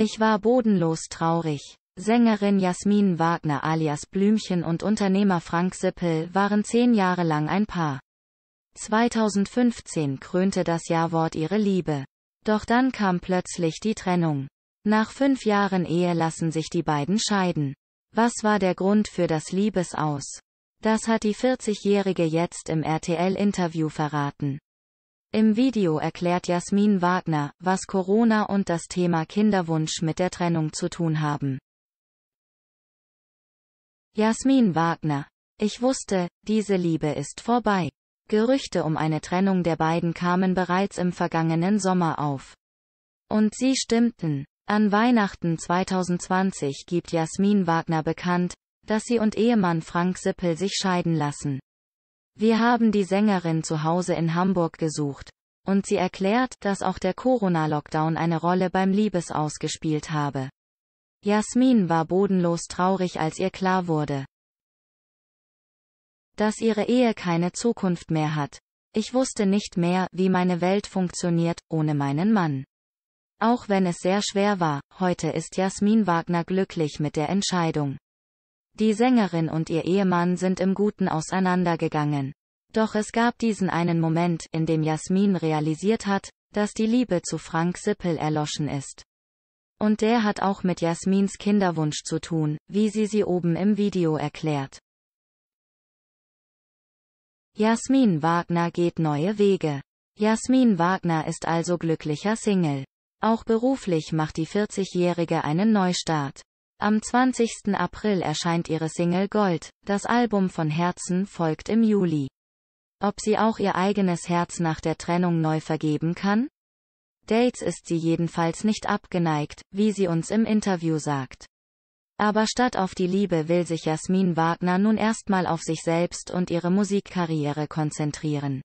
Ich war bodenlos traurig. Sängerin Jasmin Wagner alias Blümchen und Unternehmer Frank Sippel waren zehn Jahre lang ein Paar. 2015 krönte das Jawort ihre Liebe. Doch dann kam plötzlich die Trennung. Nach fünf Jahren Ehe lassen sich die beiden scheiden. Was war der Grund für das Liebesaus? Das hat die 40-Jährige jetzt im RTL-Interview verraten. Im Video erklärt Jasmin Wagner, was Corona und das Thema Kinderwunsch mit der Trennung zu tun haben. Jasmin Wagner. Ich wusste, diese Liebe ist vorbei. Gerüchte um eine Trennung der beiden kamen bereits im vergangenen Sommer auf. Und sie stimmten. An Weihnachten 2020 gibt Jasmin Wagner bekannt, dass sie und Ehemann Frank Sippel sich scheiden lassen. Wir haben die Sängerin zu Hause in Hamburg gesucht. Und sie erklärt, dass auch der Corona-Lockdown eine Rolle beim Liebesaus gespielt habe. Jasmin war bodenlos traurig, als ihr klar wurde, dass ihre Ehe keine Zukunft mehr hat. Ich wusste nicht mehr, wie meine Welt funktioniert, ohne meinen Mann. Auch wenn es sehr schwer war, heute ist Jasmin Wagner glücklich mit der Entscheidung. Die Sängerin und ihr Ehemann sind im Guten auseinandergegangen. Doch es gab diesen einen Moment, in dem Jasmin realisiert hat, dass die Liebe zu Frank Sippel erloschen ist. Und der hat auch mit Jasmins Kinderwunsch zu tun, wie sie sie oben im Video erklärt. Jasmin Wagner geht neue Wege. Jasmin Wagner ist also glücklicher Single. Auch beruflich macht die 40-Jährige einen Neustart. Am 20. April erscheint ihre Single Gold, das Album von Herzen folgt im Juli. Ob sie auch ihr eigenes Herz nach der Trennung neu vergeben kann? Dates ist sie jedenfalls nicht abgeneigt, wie sie uns im Interview sagt. Aber statt auf die Liebe will sich Jasmin Wagner nun erstmal auf sich selbst und ihre Musikkarriere konzentrieren.